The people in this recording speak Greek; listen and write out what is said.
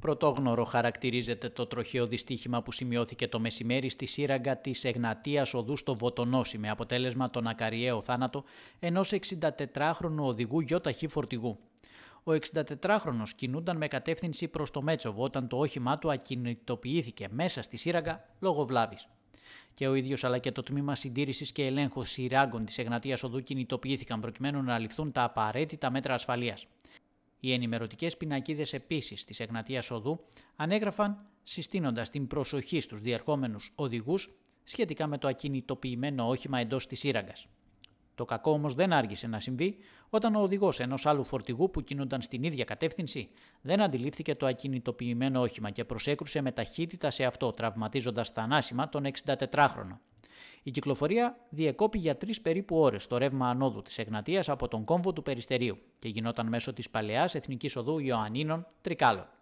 Πρωτόγνωρο χαρακτηρίζεται το τροχαίο δυστύχημα που σημειώθηκε το μεσημέρι στη σύραγγα της Εγνατίας Οδού στο Βοτονόση με αποτέλεσμα τον ακαριαίο θάνατο ενός 64χρονου οδηγού γιοταχή φορτηγού. Ο 64 χρονο κινούνταν με κατεύθυνση προς το Μέτσοβο όταν το όχημά του ακινητοποιήθηκε μέσα στη σύραγγα λόγω βλάβης. Και ο ίδιος αλλά και το τμήμα συντήρησης και ελέγχου σειράγκων της Εγνατίας Οδού κινητοποιήθηκαν προκειμένου να ληφθούν τα απαραίτητα μέτρα ασφαλείας. Οι ενημερωτικές πινακίδες επίσης της Εγνατίας Οδού ανέγραφαν συστήνοντας την προσοχή στους διερχόμενους οδηγούς σχετικά με το ακινητοποιημένο όχημα εντός της σύραγγας. Το κακό όμως δεν άργησε να συμβεί όταν ο οδηγός ενός άλλου φορτηγού που κινούνταν στην ίδια κατεύθυνση δεν αντιλήφθηκε το ακινητοποιημένο όχημα και προσέκρουσε με ταχύτητα σε αυτό, τραυματίζοντας θανάσιμα τον 64χρονο. Η κυκλοφορία διεκόπη για τρεις περίπου ώρες το ρεύμα ανόδου της Εγνατίας από τον κόμβο του Περιστερίου και γινόταν μέσω της παλαιάς Εθνικής Οδού Ιωαννίνων Τρικάλων.